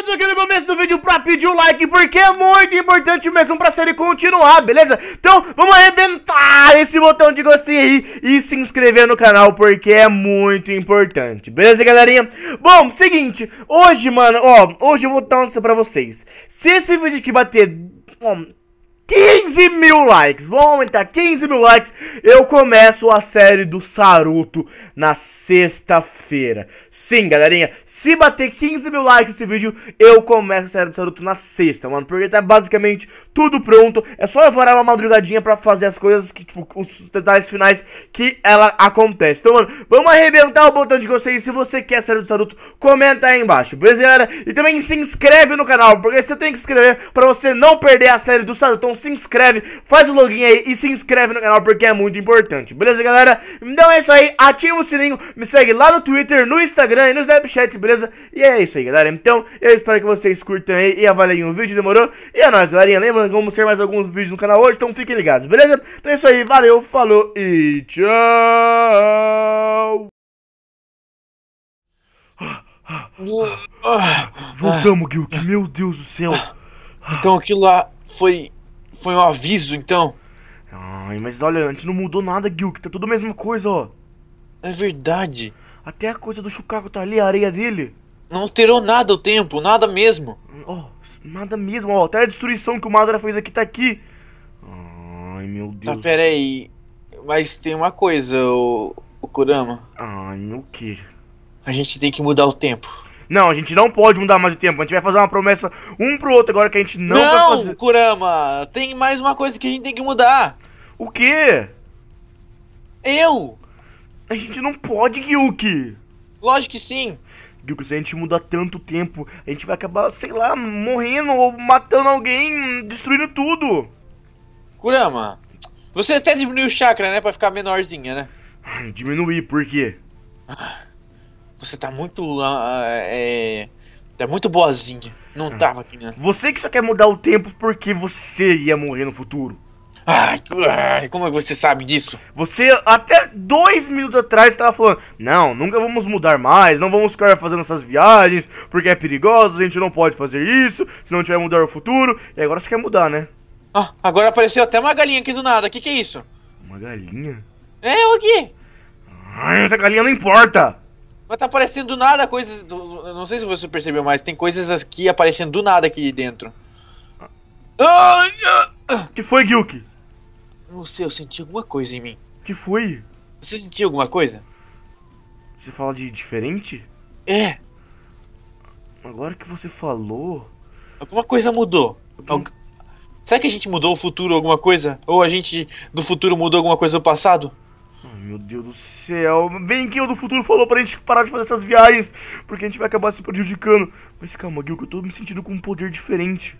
eu tô aqui no começo do vídeo pra pedir o like, porque é muito importante mesmo pra série continuar, beleza? Então, vamos arrebentar esse botão de gostei aí e se inscrever no canal, porque é muito importante, beleza, galerinha? Bom, seguinte, hoje, mano, ó, hoje eu vou dar uma notícia pra vocês. Se esse vídeo aqui bater... Bom, 15 mil likes. Vamos aumentar 15 mil likes. Eu começo a série do Saruto na sexta-feira. Sim, galerinha. Se bater 15 mil likes nesse vídeo, eu começo a série do Saruto na sexta, mano. Porque tá basicamente tudo pronto. É só eu varar uma madrugadinha pra fazer as coisas, que, tipo, os detalhes finais que ela acontece. Então, mano, vamos arrebentar o botão de gostei. Se você quer a série do Saruto, comenta aí embaixo, beleza, galera? E também se inscreve no canal, porque você tem que se inscrever pra você não perder a série do Saruto. Então, se inscreve, faz o login aí e se inscreve no canal porque é muito importante. Beleza, galera? Então é isso aí, ativa o sininho, me segue lá no Twitter, no Instagram e no Snapchat, beleza? E é isso aí, galera. Então, eu espero que vocês curtam aí e avaliem o vídeo, demorou? E é nóis, galerinha. Lembra que vamos ter mais alguns vídeos no canal hoje, então fiquem ligados, beleza? Então é isso aí, valeu, falou e tchau! Ah, ah, ah, Voltamos, Gilk, meu Deus do céu! Então aquilo lá foi foi um aviso, então. Ai, mas olha, a gente não mudou nada, que Tá tudo a mesma coisa, ó. É verdade. Até a coisa do Chicago tá ali, a areia dele. Não alterou nada o tempo, nada mesmo. Ó, oh, nada mesmo, ó. Até a destruição que o Madara fez aqui tá aqui. Ai, meu ah, Deus. Tá, pera aí. Mas tem uma coisa, o, o Kurama. Ai, o quê? A gente tem que mudar o tempo. Não, a gente não pode mudar mais o tempo. A gente vai fazer uma promessa um pro outro agora que a gente não, não vai fazer. Não, Kurama! Tem mais uma coisa que a gente tem que mudar. O quê? Eu! A gente não pode, Gyuki! Lógico que sim. Gyuki, se a gente mudar tanto tempo, a gente vai acabar, sei lá, morrendo ou matando alguém, destruindo tudo. Kurama, você até diminuiu o chakra, né? Pra ficar menorzinha, né? Diminuir, por quê? Ah. Você tá muito. Ah, ah, é, tá muito boazinha. Não ah. tava aqui, né? Você que só quer mudar o tempo porque você ia morrer no futuro. Ai, ai, como é que você sabe disso? Você até dois minutos atrás estava falando, não, nunca vamos mudar mais, não vamos ficar fazendo essas viagens, porque é perigoso, a gente não pode fazer isso, se não tiver mudar o futuro, e agora você quer mudar, né? Ah, agora apareceu até uma galinha aqui do nada, o que, que é isso? Uma galinha? É, o quê? Ai, essa galinha não importa! Mas tá aparecendo do nada coisas. Do, não sei se você percebeu, mas tem coisas aqui aparecendo do nada aqui dentro. Ah! Que foi, Gilk? Não sei, eu senti alguma coisa em mim. Que foi? Você sentiu alguma coisa? Você fala de diferente? É. Agora que você falou. Alguma coisa mudou. Algum... Será que a gente mudou o futuro alguma coisa? Ou a gente do futuro mudou alguma coisa do passado? Ai, meu Deus do céu. Vem que o do futuro falou pra gente parar de fazer essas viagens, porque a gente vai acabar se prejudicando. Mas calma, Gil, que eu tô me sentindo com um poder diferente.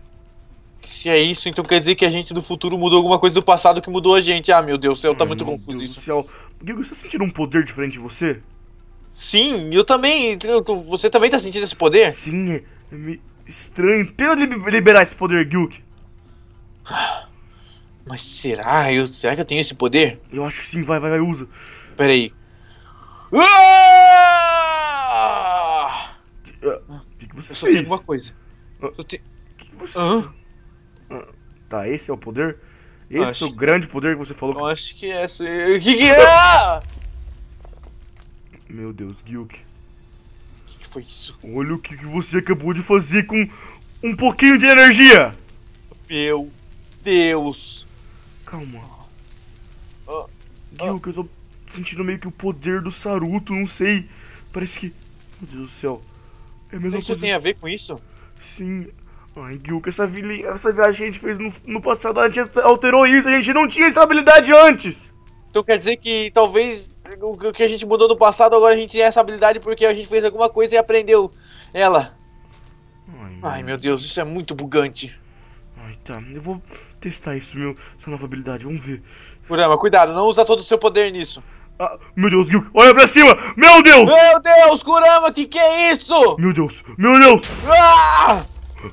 Se é isso, então quer dizer que a gente do futuro mudou alguma coisa do passado que mudou a gente. Ah, meu Deus do céu, tá Ai, muito confuso Deus isso. Céu. Gil, você tá sentindo um poder diferente em você? Sim, eu também. Você também tá sentindo esse poder? Sim, é, é estranho. Tenta liberar esse poder, Gilk. Mas será? Eu, será que eu tenho esse poder? Eu acho que sim, vai, vai, vai, usa. Pera aí. Ah! Ah! Ah, o Que que você eu só tem alguma uma coisa. O te... que, que você... Hã? Tá, esse é o poder? Esse acho... é o grande poder que você falou? Eu acho que é. O que, que é? Meu Deus, Gilk. O que, foi isso? Olha o que você acabou de fazer com um pouquinho de energia! Meu Deus! Calma. Ah, Gil, ah. que eu tô sentindo meio que o poder do Saruto, não sei. Parece que. Meu Deus do céu. É a mesma isso coisa... tem a ver com isso? Sim. Ai, Gil, que essa, vi... essa viagem que a gente fez no... no passado, a gente alterou isso, a gente não tinha essa habilidade antes! Então quer dizer que talvez o que a gente mudou do passado, agora a gente tem essa habilidade porque a gente fez alguma coisa e aprendeu ela. Ai, Ai meu Deus, isso é muito bugante. Ai, tá. Eu vou testar isso, meu, essa nova habilidade. Vamos ver. Kurama, cuidado, não usa todo o seu poder nisso. Ah, meu Deus, Gil, olha pra cima! Meu Deus! Meu Deus, Kurama, que que é isso? Meu Deus, meu Deus! Ah!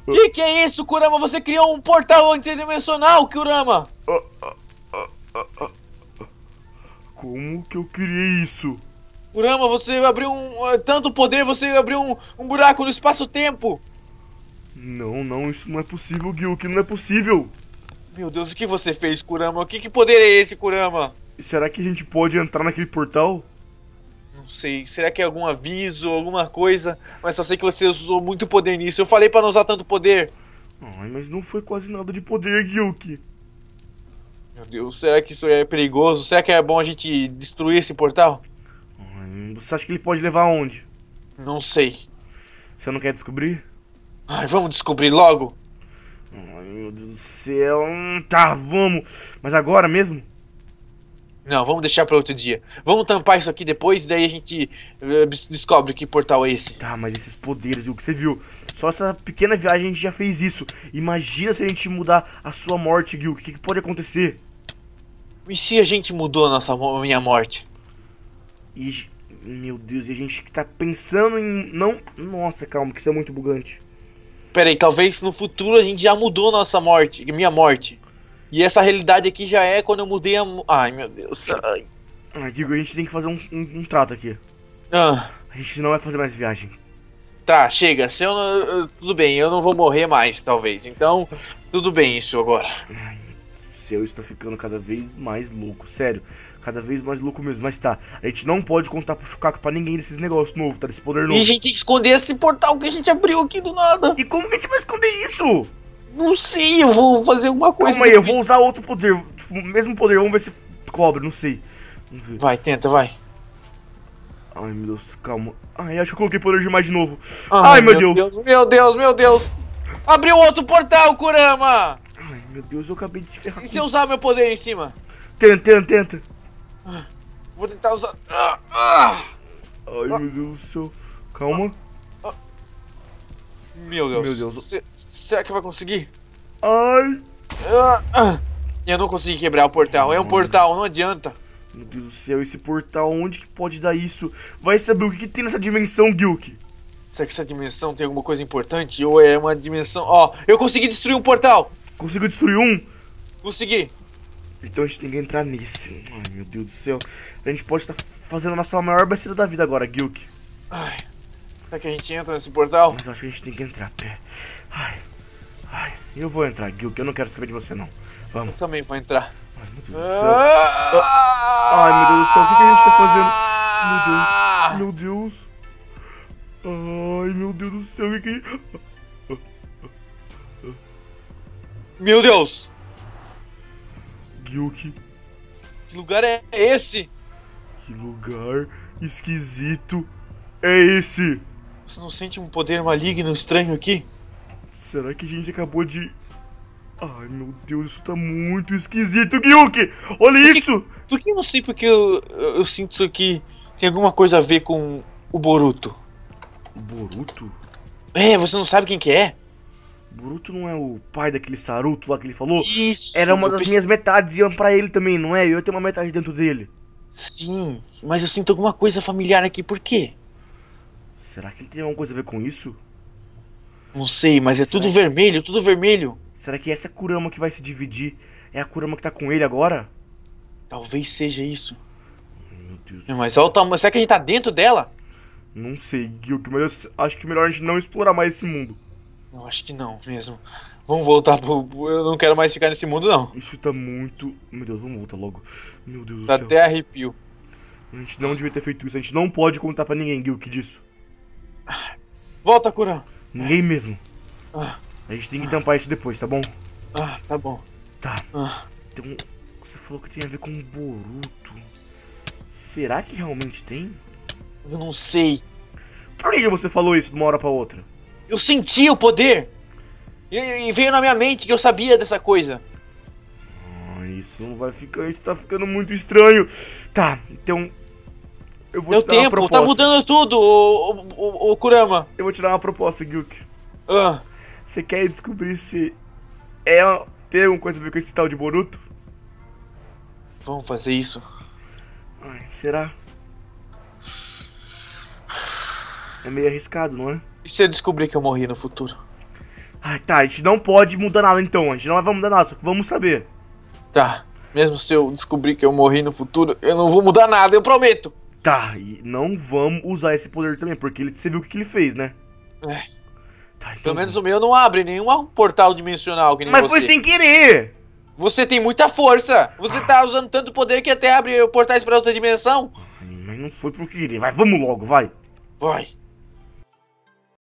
Que que é isso, Kurama? Você criou um portal interdimensional, Kurama! Ah, ah, ah, Como que eu criei isso? Kurama, você abriu um... Tanto poder, você abriu um, um buraco no espaço-tempo! Não, não, isso não é possível, Gil, que não é possível. Meu Deus, o que você fez, Kurama? que, que poder é esse, Kurama? Será que a gente pode entrar naquele portal? Não sei. Será que é algum aviso, alguma coisa? Mas só sei que você usou muito poder nisso. Eu falei para não usar tanto poder. Ai, mas não foi quase nada de poder, Gyuki. Meu Deus, será que isso é perigoso? Será que é bom a gente destruir esse portal? Ai, você acha que ele pode levar aonde? Não sei. Você não quer descobrir? Ai, vamos descobrir logo. Ai, meu Deus do céu. Hum, tá, vamos. Mas agora mesmo? Não, vamos deixar para outro dia. Vamos tampar isso aqui depois e daí a gente eh, descobre que portal é esse. Tá, mas esses poderes, o que você viu? Só essa pequena viagem a gente já fez isso. Imagina se a gente mudar a sua morte, Gil. O que, que pode acontecer? E se a gente mudou a nossa a minha morte? E, meu Deus, e a gente que tá pensando em não... Nossa, calma, que isso é muito bugante. Peraí, talvez no futuro a gente já mudou nossa morte, minha morte. E essa realidade aqui já é quando eu mudei a. Ai meu Deus. Ai. Ah, Digo, a gente tem que fazer um, um, um trato aqui. Ah. A gente não vai fazer mais viagem. Tá, chega. Se eu não, Tudo bem, eu não vou morrer mais, talvez. Então, tudo bem isso agora. Ai, seu está ficando cada vez mais louco, sério. Cada vez mais louco mesmo. Mas tá, a gente não pode contar pro Chucaco pra ninguém desses negócios novos, tá? Desse poder novo. E a gente tem que esconder esse portal que a gente abriu aqui do nada. E como que a gente vai esconder isso? Não sei, eu vou fazer alguma coisa. Calma aí, eu vou usar outro poder. Tipo, mesmo poder, vamos ver se cobre, não sei. Vai, tenta, vai. Ai, meu Deus, calma. Ai, acho que eu coloquei poder demais de novo. Ai, meu, meu Deus. Deus. Meu Deus, meu Deus. Abriu outro portal, Kurama! Ai, meu Deus, eu acabei de ferrar. E se eu usar meu poder em cima? Tenta, tenta, tenta. Vou tentar usar. Ah, ah. Ai, meu Deus do céu. Calma. Ah, meu Deus. Meu Deus. Se, será que vai conseguir? Ai. Ah, eu não consegui quebrar o portal. É um portal, não adianta. Meu Deus do céu, esse portal, onde que pode dar isso? Vai saber o que, que tem nessa dimensão, Gilk. Será que essa dimensão tem alguma coisa importante? Ou é uma dimensão... Ó, oh, eu consegui destruir um portal! Conseguiu destruir um? Consegui. Então a gente tem que entrar nisso. Ai, meu Deus do céu. A gente pode estar tá fazendo a nossa maior besteira da vida agora, Gilk. Ai. Será que a gente entra nesse portal? Mas acho que a gente tem que entrar, pé. Ai. Ai. Eu vou entrar, Gilk. Eu não quero saber de você, não. Vamos. Eu também vou entrar. Ai, meu Deus do céu. Ah! Ai, meu Deus do céu. O que, que a gente tá fazendo? Meu Deus. Meu Deus. Ai, meu Deus do céu. O que que... Meu Deus. Gyuki. Que lugar é esse? Que lugar esquisito é esse? Você não sente um poder maligno estranho aqui? Será que a gente acabou de. Ai meu Deus, isso tá muito esquisito, Gyuki! Olha por que, isso! Por que eu não sei porque eu, eu, eu sinto isso aqui tem alguma coisa a ver com o Boruto? O Boruto? É, você não sabe quem que é? Bruto não é o pai daquele Saruto lá que ele falou? Isso, Era uma das pensei... minhas metades e iam ele também, não é? Eu tenho uma metade dentro dele. Sim, mas eu sinto alguma coisa familiar aqui, por quê? Será que ele tem alguma coisa a ver com isso? Não sei, mas é Será tudo que... vermelho, tudo vermelho. Será que essa é Kurama que vai se dividir é a Kurama que tá com ele agora? Talvez seja isso. Meu Deus não, mas olha o tamanho. Será que a gente tá dentro dela? Não sei, Gilk, mas eu acho que melhor a gente não explorar mais esse mundo. Não, acho que não mesmo. Vamos voltar pro. Eu não quero mais ficar nesse mundo, não. Isso tá muito. Meu Deus, vamos voltar logo. Meu Deus tá do céu. até arrepio. A gente não devia ter feito isso. A gente não pode contar pra ninguém, Gil, que disso. Volta, Kuran. Ninguém mesmo. Ah. A gente tem que tampar isso depois, tá bom? Ah, tá bom. Tá. Ah. Então, você falou que tem a ver com o Boruto. Será que realmente tem? Eu não sei. Por que você falou isso de uma hora pra outra? eu senti o poder. E, e veio na minha mente que eu sabia dessa coisa. Ah, isso não vai ficar. Isso tá ficando muito estranho. Tá, então. Eu vou Deu te dar tempo, uma tá mudando tudo, o, o, o, Kurama. Eu vou te dar uma proposta, Gyuk. Ah. Você quer descobrir se ela é, tem alguma coisa a ver com esse tal de Boruto? Vamos fazer isso. Ai, será? É meio arriscado, não é? E se eu descobrir que eu morri no futuro? Ai, tá, a gente não pode mudar nada então, a gente não vai mudar nada, só que vamos saber. Tá, mesmo se eu descobrir que eu morri no futuro, eu não vou mudar nada, eu prometo. Tá, e não vamos usar esse poder também, porque ele, você viu o que, que ele fez, né? É. Tá, então... Pelo menos o meu não abre nenhum portal dimensional que nem Mas você. foi sem querer! Você tem muita força! Você ah. tá usando tanto poder que até abre portais pra outra dimensão! mas não foi por querer, vai, vamos logo, vai! Vai!